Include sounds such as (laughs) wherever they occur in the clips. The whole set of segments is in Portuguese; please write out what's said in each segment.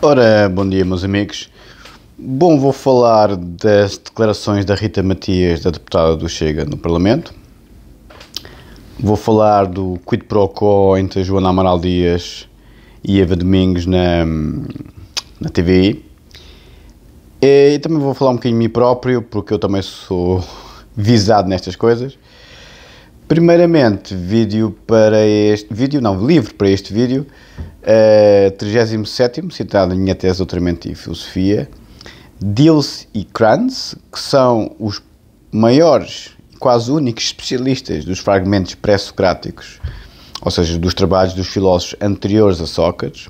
Ora, bom dia, meus amigos. Bom, vou falar das declarações da Rita Matias, da deputada do Chega, no Parlamento. Vou falar do quid pro quo entre a Joana Amaral Dias e Eva Domingos na, na TVI. E, e também vou falar um bocadinho de mim próprio, porque eu também sou (laughs) visado nestas coisas. Primeiramente, vídeo para este vídeo, não, livro para este vídeo, Uh, 37 citado na minha tese de doutoramento em filosofia, Dills e Kranz, que são os maiores e quase únicos especialistas dos fragmentos pré-socráticos, ou seja, dos trabalhos dos filósofos anteriores a Sócrates,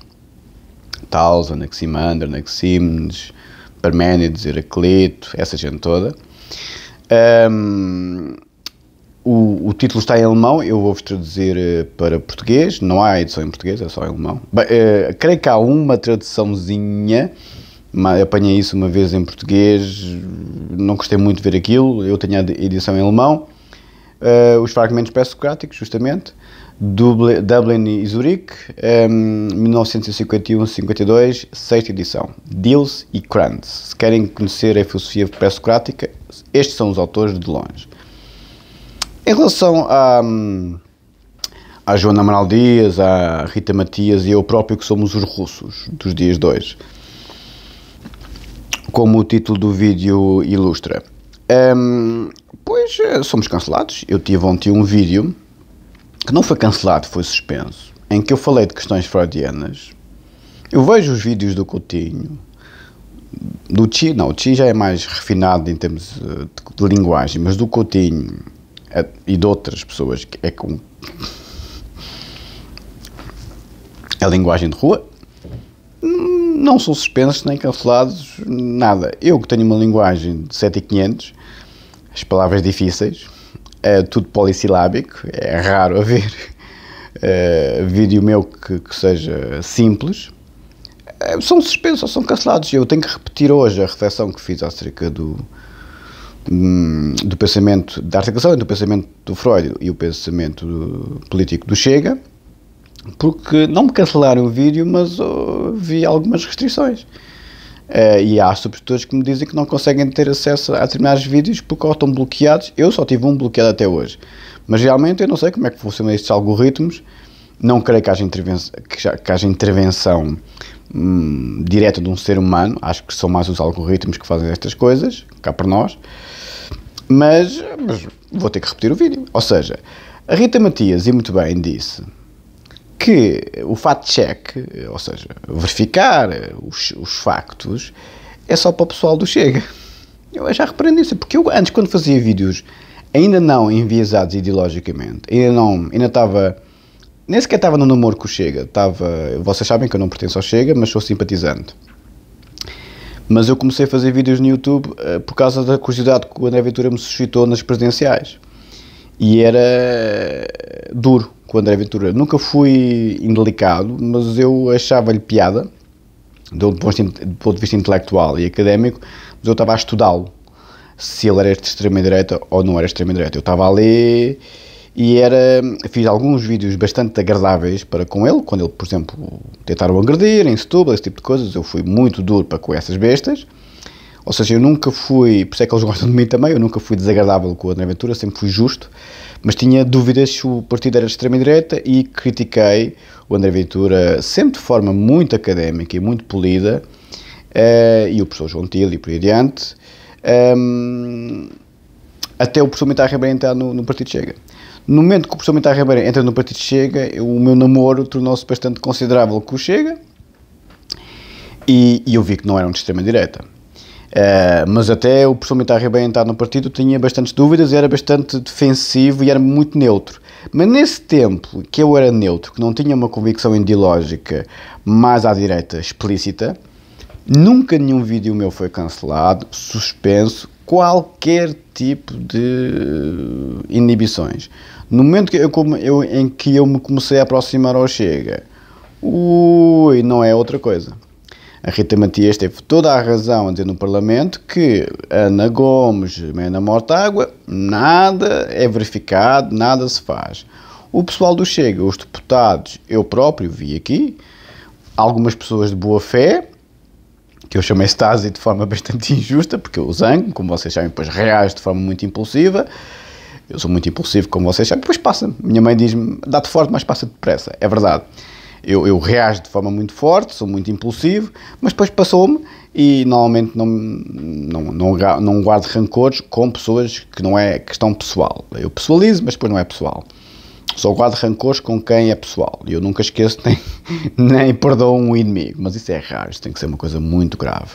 Tales, Anaximander, Anaximenes, Parménides, Heraclito, essa gente toda. Um, o, o, título está em alemão, eu vou-vos traduzir eh, para português. Não há edição em português, é só em alemão. Bem, uh, creio que há uma traduçãozinha. Apanhei isso uma vez em português, não gostei muito de ver aquilo. Eu tenho a edição em alemão. Uh, os fragmentos pré-socráticos, justamente. Dublin e Zurique, ehm, um, 1951-52, sexta edição. Diels e Krantz. Se querem conhecer a filosofia pré-socrática, estes são os autores de longe. Em relação a. Hum, a à Joana Amaral Dias, à Rita Matias e eu próprio que somos os russos dos dias de hoje. Como o título do vídeo ilustra. Um, pois eh, somos cancelados. Eu tive ontem um vídeo que não foi cancelado, foi suspenso, em que eu falei de questões freudianas. Eu vejo os vídeos do Coutinho, do Chi, não, o Chi já é mais refinado em termos eh, de linguagem, mas do Coutinho e de outras pessoas, que é com a linguagem de rua, não são suspensos nem cancelados, nada. Eu que tenho uma linguagem de 7500, as palavras difíceis, é tudo polissilábico, é raro haver é, vídeo meu que, que seja simples. É, são suspensos ou são cancelados. Eu tenho que repetir hoje a reflexão que fiz acerca do, Hum, do pensamento da articulação entre o pensamento do Freud e o pensamento político do Chega, porque não me cancelaram o vídeo, mas vi algumas restrições. Uh, e há subscritores que me dizem que não conseguem ter acesso a determinados vídeos porque ou estão bloqueados. Eu só tive um bloqueado até hoje. Mas realmente eu não sei como é que funcionam estes algoritmos. Não creio que haja, intervenção, que, já, que haja intervenção hum, de um ser humano, acho que são mais os algoritmos que fazem estas coisas, cá para nós, mas, mas vou ter que repetir o vídeo. Ou seja, a Rita Matias, e muito bem, disse que o fact-check, ou seja, verificar os, os, factos, é só para o pessoal do Chega. Eu já reparei isso porque eu antes, quando fazia vídeos ainda não enviesados ideologicamente, ainda não, ainda estava nem sequer estava no namoro com o Chega. Estava, vocês sabem que eu não pertenço ao Chega, mas sou simpatizante. Mas eu comecei a fazer vídeos no YouTube uh, por causa da curiosidade que o André Ventura me suscitou nas presidenciais. E era eh, duro com o André Ventura. Nunca fui indelicado, mas eu achava-lhe piada, do ponto de vista intelectual e académico, mas eu estava a estudá-lo. Se ele era de extrema-direita ou não era extrema-direita. Eu estava a ler e era, fiz alguns vídeos bastante agradáveis para com ele, quando ele, por exemplo, tentaram agredir em Setúbal, esse tipo de coisas, eu fui muito duro para com essas bestas, ou seja, eu nunca fui, por isso é que eles (laughs) gostam de mim também, eu nunca fui desagradável com o André Ventura, sempre fui justo, mas tinha dúvidas se o partido era de extrema-direita e critiquei o André Ventura sempre de forma muito académica e muito polida, uh, e o professor João Tilly e por aí adiante, um, ehm, até o professor Mitar Ribeiro entrar no, no Partido Chega. No momento que o professor Mitar Ribeiro entra no Partido Chega, o meu namoro tornou-se bastante considerável com o Chega e, e, eu vi que não eram de extrema-direita. Uh, eh, mas até o professor Mitar Ribeiro entrar no partido tinha bastantes dúvidas e era bastante defensivo e era muito neutro. Mas nesse tempo que eu era neutro, que não tinha uma convicção ideológica mais à direita explícita, nunca nenhum vídeo meu foi cancelado, suspenso, qualquer tipo de eh, inibições. No momento que eu, eu, em que eu me comecei a aproximar ao Chega, ui, não é outra coisa. A Rita Matias teve toda a razão a dizer no Parlamento que Ana Gomes, Mena Mortágua, nada é verificado, nada se faz. O pessoal do Chega, os deputados, eu próprio vi aqui, algumas pessoas de boa fé, que eu chamei Stasi de forma (laughs) bastante injusta, porque eu zango, como vocês sabem, depois reajo de forma muito impulsiva. Eu sou muito impulsivo, como vocês sabem, depois passa-me. Minha mãe diz-me, dá-te forte, mas passa depressa. É verdade. Eu, eu, reajo de forma muito forte, sou muito impulsivo, mas depois passou-me e normalmente não, não, não, não guardo rancores com pessoas que não é questão pessoal. Eu pessoalizo, mas depois não é pessoal. Só guardo rancores com quem é pessoal. E eu nunca esqueço nem, (laughs) nem perdoo um inimigo. Mas isso é raro, isso tem que ser uma coisa muito grave.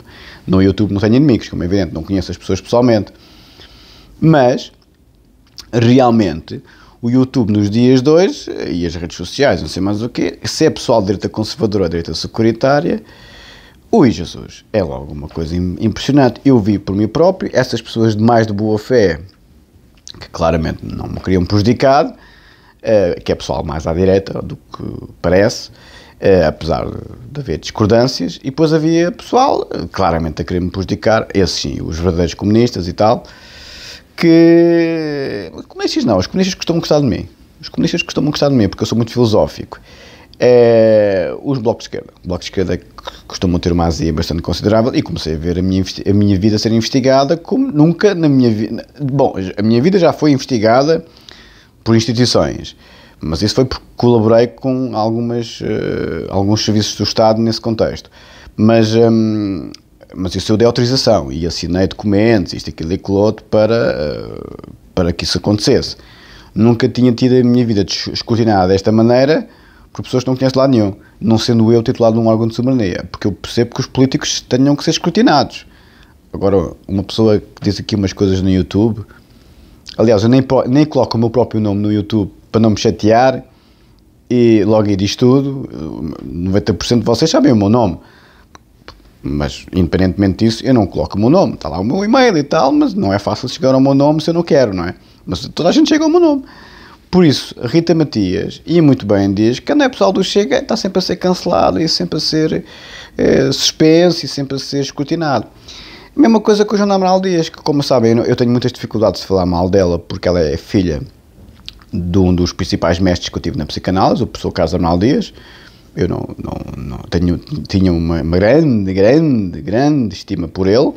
No YouTube não tenho inimigos, como é evidente, não conheço as pessoas pessoalmente. Mas, realmente, o YouTube nos dias de hoje, e as redes sociais, não sei mais o quê, se é pessoal de direita conservadora ou direita securitária, ui Jesus, é logo uma coisa impressionante. Eu vi por mim próprio, essas pessoas de mais de boa fé, que claramente não me queriam prejudicado, eh, que é pessoal mais à direita do que parece, eh, apesar de haver discordâncias, e depois havia pessoal eh, claramente a querer me prejudicar, esses sim, os verdadeiros comunistas e tal, que. Comunistas não, os comunistas costumam gostar de mim. Os comunistas costumam gostar de mim porque eu sou muito filosófico. É, os blocos de esquerda. Os blocos de esquerda costumam ter uma azia bastante considerável e comecei a ver a minha, a minha vida ser investigada como nunca na minha vida. Bom, a minha vida já foi investigada por instituições. Mas isso foi porque colaborei com algumas, uh, alguns serviços do Estado nesse contexto. Mas, um, mas isso eu dei autorização e assinei documentos, isto, aquilo e aquilo outro, para, uh, para que isso acontecesse. Nunca tinha tido a minha vida escrutinada desta maneira por pessoas que não conhecem de lado nenhum, não sendo eu titulado de um órgão de soberania, porque eu percebo que os políticos tenham que ser escrutinados. Agora, uma pessoa que diz aqui umas coisas no YouTube Aliás, eu nem, nem coloco o meu próprio nome no YouTube para não me chatear e logo aí diz tudo. 90% de vocês sabem o meu nome. Mas, independentemente disso, eu não coloco o meu nome. Está lá o meu e-mail e tal, mas não é fácil chegar ao meu nome se eu não quero, não é? Mas toda a gente chega ao meu nome. Por isso, Rita Matias, e muito bem, diz que não é pessoal do Chega, está sempre a ser cancelado e sempre a ser é, suspenso e sempre a ser escrutinado. Mesma coisa com o João Amaral Dias, que, como sabem, eu, eu tenho muitas dificuldades de falar mal dela, porque ela é filha de um dos principais mestres que eu tive na psicanálise, o professor Carlos Amaral Dias. Eu não, não, não tenho, tinha uma, uma grande, grande, grande estima por ele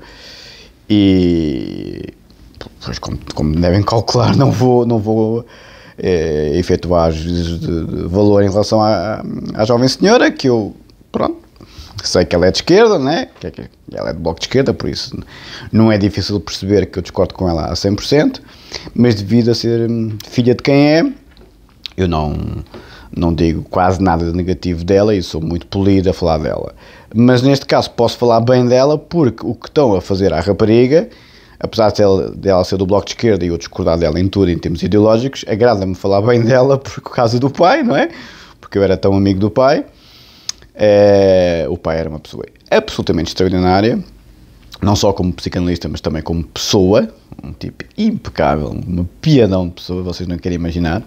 e pois como, como, devem calcular não vou não vou é, efetuar juízes de, de, valor em relação à, à jovem senhora que eu pronto sei que ela é de esquerda, né? É que ela é de bloco de esquerda, por isso não é difícil perceber que eu discordo com ela a 100%, mas devido a ser hum, filha de quem é, eu não, não digo quase nada de negativo dela e sou muito polido a falar dela. Mas neste caso posso falar bem dela porque o que estão a fazer à rapariga, apesar dela, dela ser do Bloco de Esquerda e eu discordar dela em tudo em termos ideológicos, agrada-me falar bem dela por causa do pai, não é? Porque eu era tão amigo do pai. É, o pai era uma pessoa absolutamente extraordinária, não só como psicanalista, mas também como pessoa, um tipo impecável, uma piadão de pessoa, vocês não querem imaginar.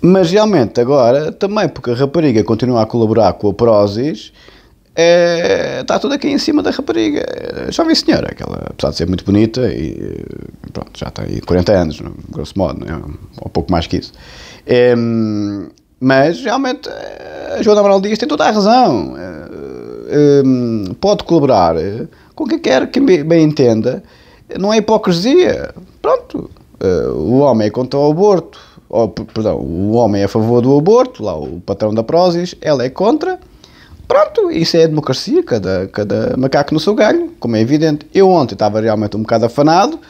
Mas realmente agora, também porque a rapariga continua a colaborar com a Prozis, é, está tudo aqui em cima da rapariga. Jovem senhora, aquela, apesar de ser muito bonita, e pronto, já tem 40 anos, grosso modo, né? ou pouco mais que isso. É, mas realmente a eh, Joana Amaral Dias tem toda a razão. Eh, ehm, pode colaborar eh, com quem quer que bem entenda. Não é hipocrisia. Pronto. O homem é contra o aborto. Ou, perdão, o homem é a favor do aborto, lá o patrão da Prozis, ela é contra. Pronto, isso é a democracia, cada, cada macaco no seu galho, como é evidente. Eu ontem estava realmente um bocado afanado,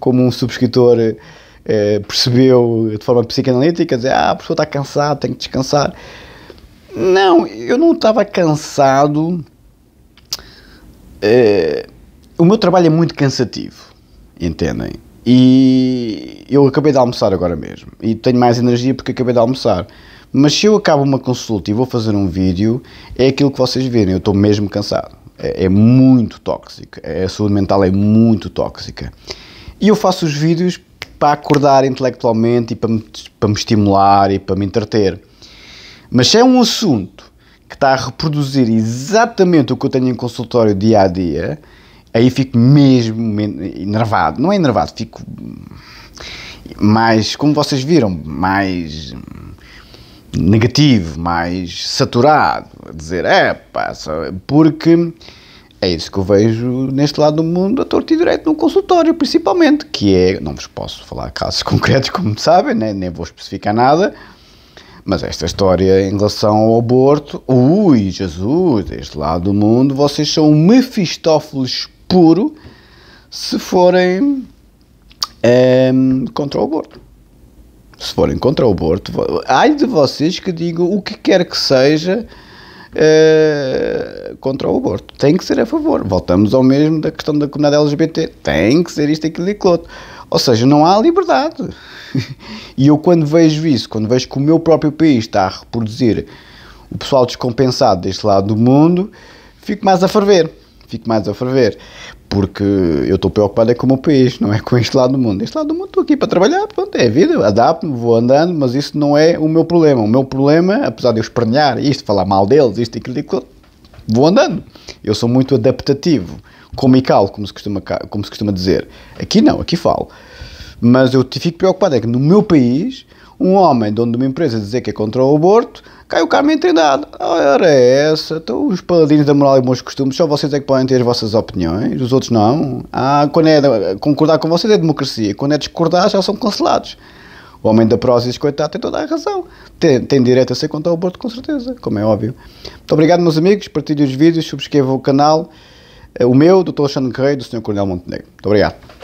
como um subscritor eh, percebeu de forma psicanalítica, dizer, ah, a pessoa está cansada, tem que descansar. Não, eu não estava cansado. Eh, o meu trabalho é muito cansativo, entendem? E eu acabei de almoçar agora mesmo. E tenho mais energia porque acabei de almoçar. Mas se eu acabo uma consulta e vou fazer um vídeo, é aquilo que vocês verem. Eu estou mesmo cansado. É, é, muito tóxico. A saúde mental é muito tóxica. E eu faço os vídeos para acordar intelectualmente e para me, para me estimular e para me entreter. Mas se é um assunto que está a reproduzir exatamente o que eu tenho em consultório dia a dia, aí fico mesmo enervado. Não é enervado, fico mais, como vocês viram, mais negativo, mais saturado. A dizer, é pá, porque é isso que eu vejo neste lado do mundo a torto e direito no consultório, principalmente, que é, não vos posso falar casos (laughs) concretos, como sabem, né? nem vou especificar nada, mas esta história em relação ao aborto, ui, Jesus, deste lado do mundo, vocês são um Mefistófeles puro se forem um, ehm, contra o aborto. Se forem contra o aborto, ai de vocês que digam o que quer que seja é, contra o aborto. Tem que ser a favor. Voltamos ao mesmo da questão da comunidade LGBT. Tem que ser isto, aquilo e aquilo outro. Ou seja, não há liberdade. (laughs) e eu, quando vejo isso, quando vejo que o meu próprio país está a reproduzir o pessoal descompensado deste lado do mundo, fico mais a ferver fico mais a ferver. Porque eu estou preocupado é com o meu país, não é com este lado do mundo. Este lado do mundo estou aqui para trabalhar, pronto, é a vida, adapto-me, vou andando, mas isso não é o meu problema. O meu problema, apesar de eu espernear isto, falar mal deles, isto, aquilo, aquilo, vou andando. Eu sou muito adaptativo, comical, como se costuma, como se costuma dizer. Aqui não, aqui falo. Mas eu fico preocupado é que no meu país, um homem dono de uma empresa dizer que é contra o aborto, cai Caio Carmen Trindade. Ah, era essa. Então, os paladinos da moral e bons costumes, só vocês é que podem ter as vossas opiniões, os outros não. Ah, quando é concordar com vocês é democracia, quando é discordar já são cancelados. O homem da e coitado, tem toda a razão. Tem, tem direito a ser contra o aborto, com certeza, como é óbvio. Muito obrigado, meus amigos. Partilhem os vídeos, subscrevam o canal. Eh, o meu, do Dr. Alexandre Correia, do Sr. Coronel Montenegro. Muito obrigado.